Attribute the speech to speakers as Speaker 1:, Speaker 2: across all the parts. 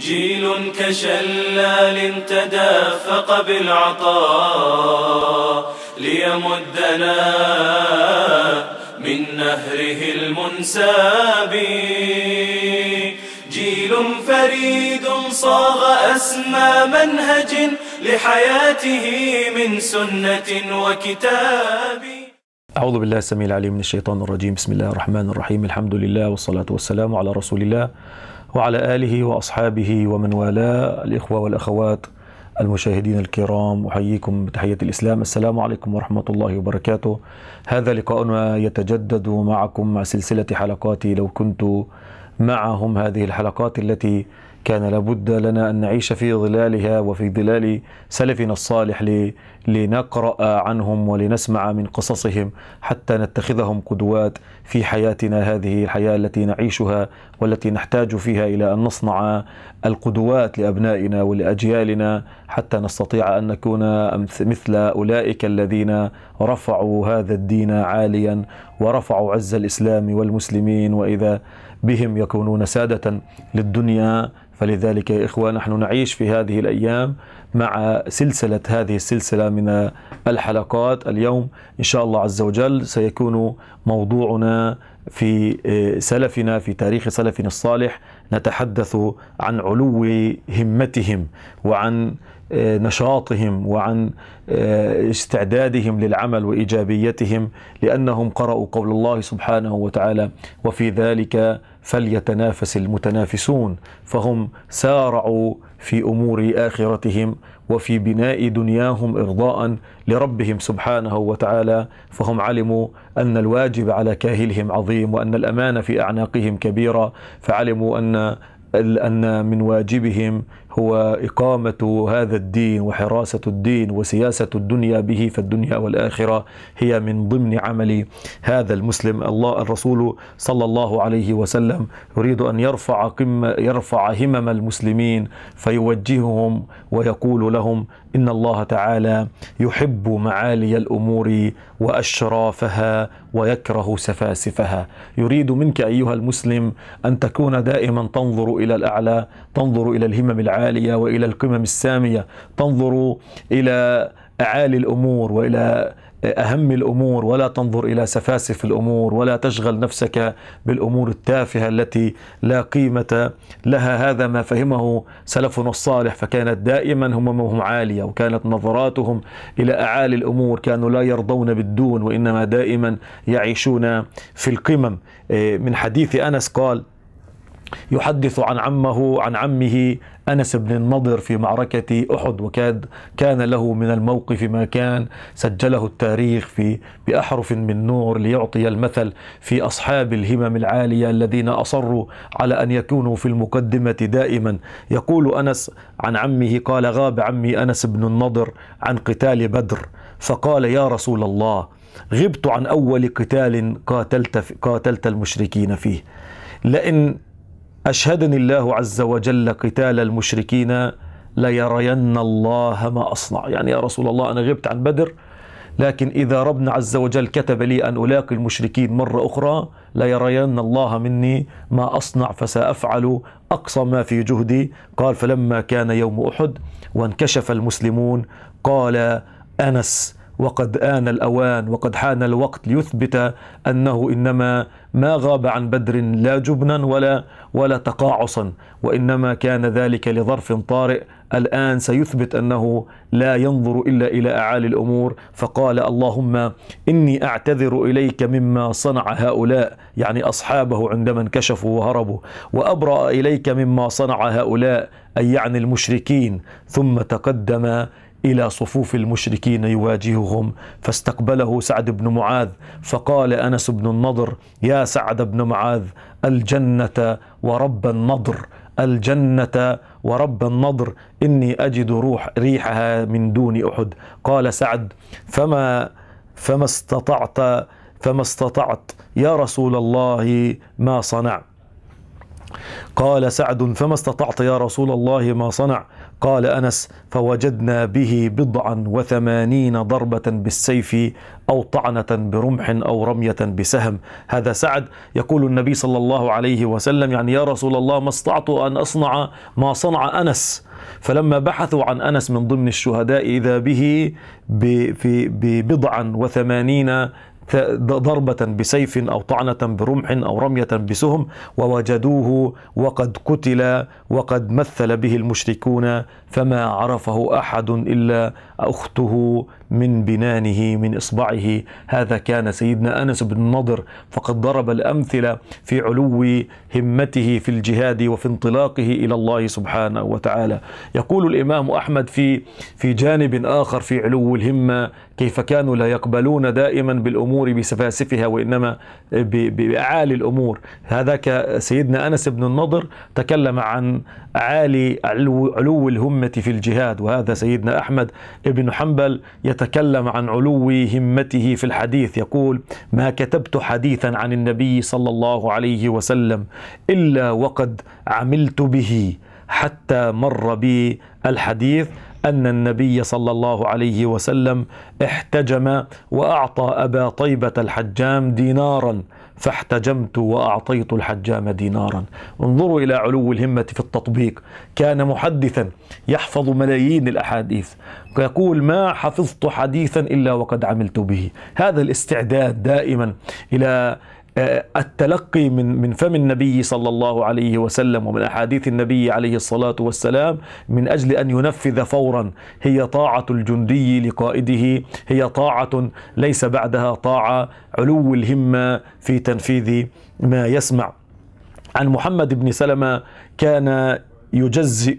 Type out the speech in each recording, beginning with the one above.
Speaker 1: جيل كشلال تدافق بالعطاء ليمدنا من نهره المنساب جيل فريد صاغ أسمى منهج لحياته من سنة وكتاب أعوذ بالله السميع العليم من الشيطان الرجيم بسم الله الرحمن الرحيم الحمد لله والصلاة والسلام على رسول الله وعلى آله وأصحابه ومن والاه الإخوة والأخوات المشاهدين الكرام أحييكم بتحية الإسلام السلام عليكم ورحمة الله وبركاته هذا لقاؤنا يتجدد معكم مع سلسلة حلقات لو كنت معهم هذه الحلقات التي كان لابد لنا أن نعيش في ظلالها وفي ظلال سلفنا الصالح لنقرأ عنهم ولنسمع من قصصهم حتى نتخذهم قدوات في حياتنا هذه الحياة التي نعيشها والتي نحتاج فيها إلى أن نصنع القدوات لأبنائنا ولأجيالنا حتى نستطيع أن نكون مثل أولئك الذين رفعوا هذا الدين عاليا ورفعوا عز الإسلام والمسلمين وإذا بهم يكونون سادة للدنيا فلذلك يا إخوة نحن نعيش في هذه الأيام مع سلسلة هذه السلسلة من الحلقات اليوم إن شاء الله عز وجل سيكون موضوعنا في آه، سلفنا في تاريخ سلفنا الصالح نتحدث عن علو همتهم وعن آه، نشاطهم وعن آه، استعدادهم للعمل وايجابيتهم لانهم قرأوا قول الله سبحانه وتعالى وفي ذلك فليتنافس المتنافسون فهم سارعوا في امور اخرتهم وفي بناء دنياهم ارضاء لربهم سبحانه وتعالى فهم علموا ان الواجب على كاهلهم عظيم وان الامانه في اعناقهم كبيره فعلموا ان أن من واجبهم هو إقامة هذا الدين وحراسة الدين وسياسة الدنيا به فالدنيا والآخرة هي من ضمن عمل هذا المسلم الله الرسول صلى الله عليه وسلم يريد أن يرفع قمة يرفع همم المسلمين فيوجههم ويقول لهم إن الله تعالى يحب معالي الأمور وأشرافها ويكره سفاسفها يريد منك أيها المسلم أن تكون دائما تنظر إلى الأعلى تنظر إلى الهمم العالية العالية وإلى القمم السامية تنظر إلى أعالي الأمور وإلى أهم الأمور ولا تنظر إلى سفاسف الأمور ولا تشغل نفسك بالأمور التافهة التي لا قيمة لها هذا ما فهمه سلفنا الصالح فكانت دائما هممهم عالية وكانت نظراتهم إلى أعالي الأمور كانوا لا يرضون بالدون وإنما دائما يعيشون في القمم إيه، من حديث أنس قال يحدث عن عمه عن عمه انس بن النضر في معركه احد وكاد كان له من الموقف ما كان سجله التاريخ في باحرف من نور ليعطي المثل في اصحاب الهمم العاليه الذين اصروا على ان يكونوا في المقدمه دائما يقول انس عن عمه قال غاب عمي انس بن النضر عن قتال بدر فقال يا رسول الله غبت عن اول قتال قاتلت قاتلت المشركين فيه لئن أشهدني الله عز وجل قتال المشركين ليرين الله ما أصنع يعني يا رسول الله أنا غبت عن بدر لكن إذا ربنا عز وجل كتب لي أن ألاقي المشركين مرة أخرى ليرين الله مني ما أصنع فسأفعل أقصى ما في جهدي قال فلما كان يوم أحد وانكشف المسلمون قال أنس وقد آن الأوان وقد حان الوقت ليثبت أنه إنما ما غاب عن بدر لا جبنا ولا ولا تقاعصا وإنما كان ذلك لظرف طارئ الآن سيثبت أنه لا ينظر إلا إلى أعالي الأمور فقال اللهم إني أعتذر إليك مما صنع هؤلاء يعني أصحابه عندما انكشفوا وهربوا وأبرأ إليك مما صنع هؤلاء أي يعني المشركين ثم تقدم الى صفوف المشركين يواجههم فاستقبله سعد بن معاذ فقال انس بن النضر يا سعد بن معاذ الجنه ورب النضر الجنه ورب النضر اني اجد روح ريحها من دون احد قال سعد فما فما استطعت فما استطعت يا رسول الله ما صنعت قال سعد فما استطعت يا رسول الله ما صنع قال أنس فوجدنا به بضعا وثمانين ضربة بالسيف أو طعنة برمح أو رمية بسهم هذا سعد يقول النبي صلى الله عليه وسلم يعني يا رسول الله ما استطعت أن أصنع ما صنع أنس فلما بحثوا عن أنس من ضمن الشهداء إذا به ببضعا وثمانين ضربة بسيف أو طعنة برمح أو رمية بسهم ووجدوه وقد قتل وقد مثل به المشركون فما عرفه أحد إلا أخته من بنانه من إصبعه هذا كان سيدنا أنس بن النضر فقد ضرب الأمثلة في علو همته في الجهاد وفي انطلاقه إلى الله سبحانه وتعالى يقول الإمام أحمد في, في جانب آخر في علو الهمة كيف كانوا لا يقبلون دائما بالأمور بسفاسفها وإنما بأعالي الأمور هذاك سيدنا أنس بن النضر تكلم عن أعالي علو, علو الهمة في الجهاد وهذا سيدنا أحمد ابن حنبل يتكلم عن علو همته في الحديث يقول ما كتبت حديثا عن النبي صلى الله عليه وسلم إلا وقد عملت به حتى مر بي الحديث أن النبي صلى الله عليه وسلم احتجم وأعطى أبا طيبة الحجام دينارا فاحتجمت وأعطيت الحجام دينارا انظروا إلى علو الهمة في التطبيق كان محدثا يحفظ ملايين الأحاديث يقول ما حفظت حديثا إلا وقد عملت به هذا الاستعداد دائما إلى آه، التلقي من من فم النبي صلى الله عليه وسلم ومن احاديث النبي عليه الصلاه والسلام من اجل ان ينفذ فورا هي طاعه الجندي لقائده هي طاعه ليس بعدها طاعه علو الهمه في تنفيذ ما يسمع عن محمد بن سلمه كان يجزئ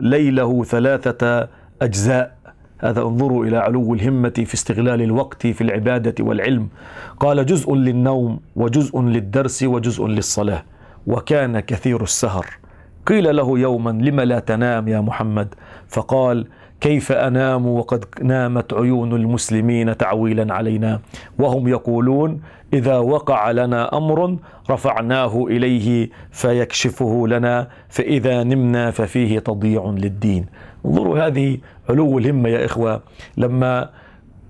Speaker 1: ليله ثلاثه اجزاء هذا انظروا إلى علو الهمة في استغلال الوقت في العبادة والعلم قال جزء للنوم وجزء للدرس وجزء للصلاة وكان كثير السهر قيل له يوما لم لا تنام يا محمد فقال كيف أنام وقد نامت عيون المسلمين تعويلا علينا وهم يقولون إذا وقع لنا أمر رفعناه إليه فيكشفه لنا فإذا نمنا ففيه تضيع للدين انظروا هذه علو الهمة يا إخوة لما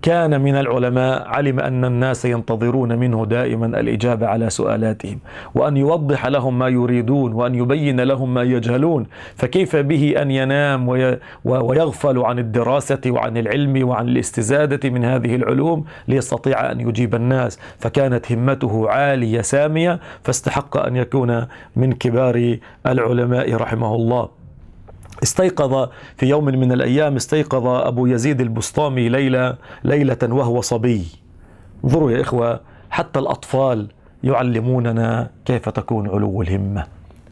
Speaker 1: كان من العلماء علم أن الناس ينتظرون منه دائما الإجابة على سؤالاتهم وأن يوضح لهم ما يريدون وأن يبين لهم ما يجهلون فكيف به أن ينام ويغفل عن الدراسة وعن العلم وعن الاستزادة من هذه العلوم ليستطيع أن يجيب الناس فكانت همته عالية سامية فاستحق أن يكون من كبار العلماء رحمه الله استيقظ في يوم من الأيام استيقظ أبو يزيد البسطامي ليلة ليلة وهو صبي انظروا يا إخوة حتى الأطفال يعلموننا كيف تكون علو الهمة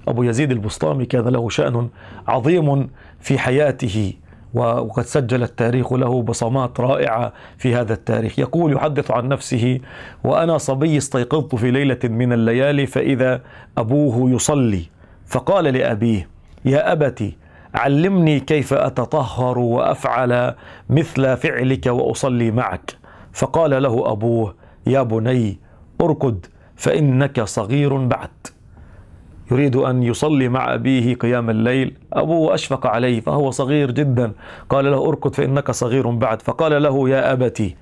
Speaker 1: أبو يزيد البسطامي كان له شأن عظيم في حياته وقد سجل التاريخ له بصمات رائعة في هذا التاريخ يقول يحدث عن نفسه وأنا صبي استيقظت في ليلة من الليالي فإذا أبوه يصلي فقال لأبيه يا أبتي علمني كيف اتطهر وافعل مثل فعلك واصلي معك فقال له ابوه يا بني اركض فانك صغير بعد يريد ان يصلي مع ابيه قيام الليل ابوه اشفق عليه فهو صغير جدا قال له اركض فانك صغير بعد فقال له يا ابتي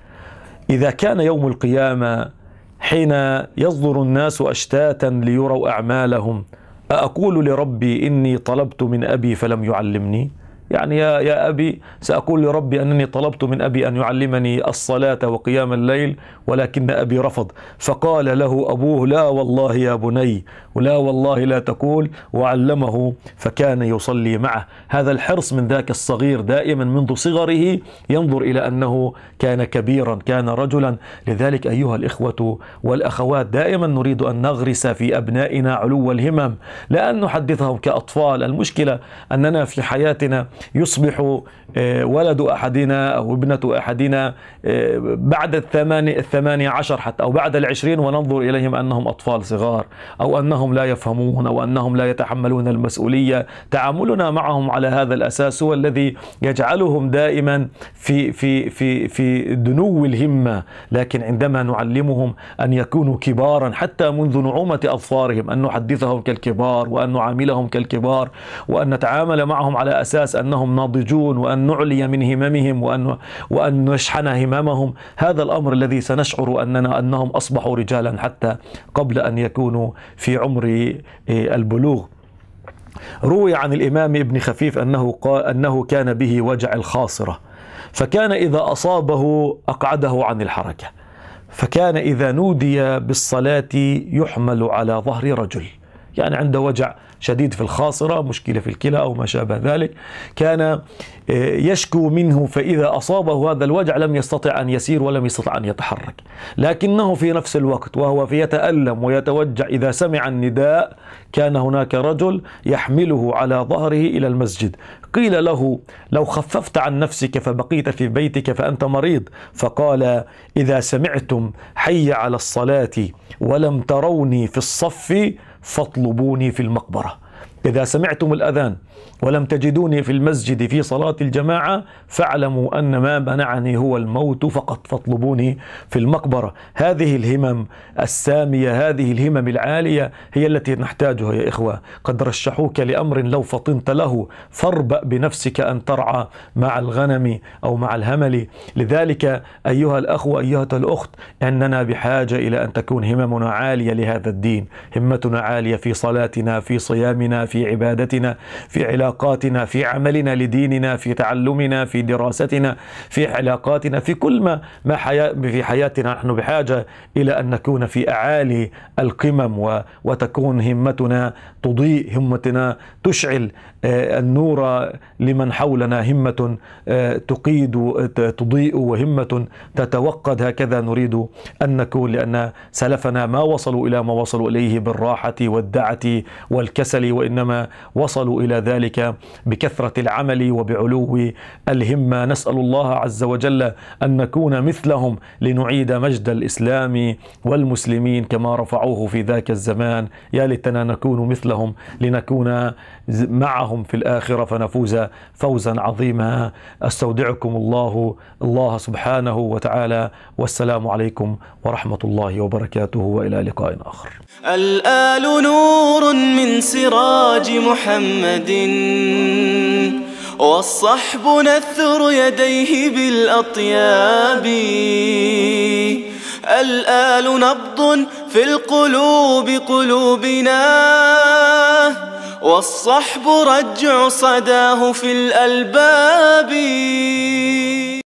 Speaker 1: اذا كان يوم القيامه حين يصدر الناس اشتاتا ليروا اعمالهم أقول لربي إني طلبت من أبي فلم يعلمني يعني يا يا أبي سأقول لربي أنني طلبت من أبي أن يعلمني الصلاة وقيام الليل ولكن أبي رفض فقال له أبوه لا والله يا بني ولا والله لا تقول وعلمه فكان يصلي معه هذا الحرص من ذاك الصغير دائما منذ صغره ينظر إلى أنه كان كبيرا كان رجلا لذلك أيها الإخوة والأخوات دائما نريد أن نغرس في أبنائنا علو الهمم لا أن نحدثهم كأطفال المشكلة أننا في حياتنا يصبح آه، ولد أحدنا أو ابنة أحدنا آه، بعد الثماني, الثماني عشر حتى أو بعد العشرين وننظر إليهم أنهم أطفال صغار أو أنهم لا يفهمون أو أنهم لا يتحملون المسؤولية تعاملنا معهم على هذا الأساس هو الذي يجعلهم دائما في, في, في, في دنو الهمة لكن عندما نعلمهم أن يكونوا كبارا حتى منذ نعومة أظفارهم أن نحدثهم كالكبار وأن نعاملهم كالكبار وأن نتعامل معهم على أساس أنهم ناضجون وأن وأن نعلي من هممهم وأن, وأن نشحن هممهم هذا الأمر الذي سنشعر أننا أنهم أصبحوا رجالا حتى قبل أن يكونوا في عمر إيه، البلوغ روي عن الإمام ابن خفيف أنه, قال أنه كان به وجع الخاصرة فكان إذا أصابه أقعده عن الحركة فكان إذا نودي بالصلاة يحمل على ظهر رجل كان يعني عنده وجع شديد في الخاصرة مشكلة في الكلى أو ما شابه ذلك كان آه، يشكو منه فإذا أصابه هذا الوجع لم يستطع أن يسير ولم يستطع أن يتحرك لكنه في نفس الوقت وهو في يتألم ويتوجع إذا سمع النداء كان هناك رجل يحمله على ظهره إلى المسجد قيل له لو خففت عن نفسك فبقيت في بيتك فأنت مريض فقال إذا سمعتم حي على الصلاة ولم تروني في الصف فاطلبوني في المقبره إذا سمعتم الأذان ولم تجدوني في المسجد في صلاة الجماعة فاعلموا أن ما منعني هو الموت فقط فاطلبوني في المقبرة هذه الهمم السامية هذه الهمم العالية هي التي نحتاجها يا إخوة قد رشحوك لأمر لو فطنت له فاربأ بنفسك أن ترعى مع الغنم أو مع الهمل لذلك أيها الأخ وأيها الأخت أننا بحاجة إلى أن تكون هممنا عالية لهذا الدين همتنا عالية في صلاتنا في صيامنا في عبادتنا في علاقاتنا في عملنا لديننا في تعلمنا في دراستنا في علاقاتنا في كل ما, ما حيا في حياتنا نحن بحاجة إلى أن نكون في أعالي القمم و وتكون همتنا تضيء همتنا تشعل آه، النور لمن حولنا همة آه، تقيد تضيء وهمة تتوقد هكذا نريد أن نكون لأن سلفنا ما وصلوا إلى ما وصلوا إليه بالراحة والدعة والكسل وإن وانما وصلوا الى ذلك بكثره العمل وبعلو الهمه نسال الله عز وجل ان نكون مثلهم لنعيد مجد الاسلام والمسلمين كما رفعوه في ذاك الزمان يا ليتنا نكون مثلهم لنكون معهم في الاخره فنفوز فوزا عظيما استودعكم الله الله سبحانه وتعالى والسلام عليكم ورحمه الله وبركاته والى لقاء اخر الال نور من سراج سراج محمد والصحب نثر يديه بالأطياب الآل نبض في القلوب قلوبنا والصحب رجع صداه في الألباب